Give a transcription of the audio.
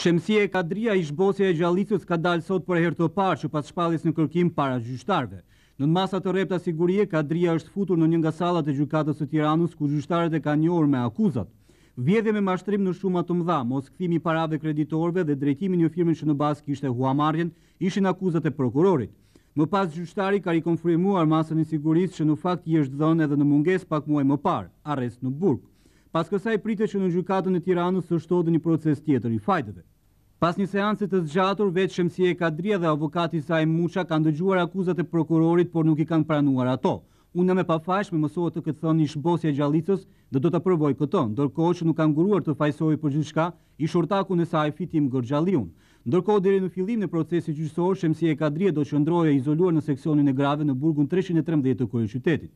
Shemësie Kadria i shbosje e gjallicës ka dalë sot për herë të parë që pas shpallis në kërkim para gjyshtarve. Në në masat të repta sigurie, Kadria është futur në një nga salat e gjykatës të tiranus, ku gjyshtarët e ka orë me akuzat. Vjedhje me mashtrim në shumë të mdha, mos këthimi parave kreditorve dhe drejtimi një firmin që në basë kishte marjen, ishin akuzat e prokurorit. Më pas gjyshtari ka rikonfirmuar masën e sigurisë që në fakt i është dhënë edhe në munges pak muaj më parë, arrest në burg pas kësaj pritë që në gjykatën e tiranës së shtodë një proces tjetër i fajteve. Pas një seancët të zgjatur, vetë shëmsi e kadria dhe avokati saj Muqa kanë dëgjuar akuzat e prokurorit, por nuk i kanë pranuar ato. Unë me pafash me mësohet të këtë thonë një shbosja gjalicës dhe do të përvoj këto, ndërkohë që nuk kanë guruar të fajsoj për gjithka i shortaku në saj fitim gërgjalion. Ndërkohë deri në filim në procesi gjyqësor, shëmsi e kadria do qëndroje izoluar në seksionin e grave në burgun 313 të qytetit.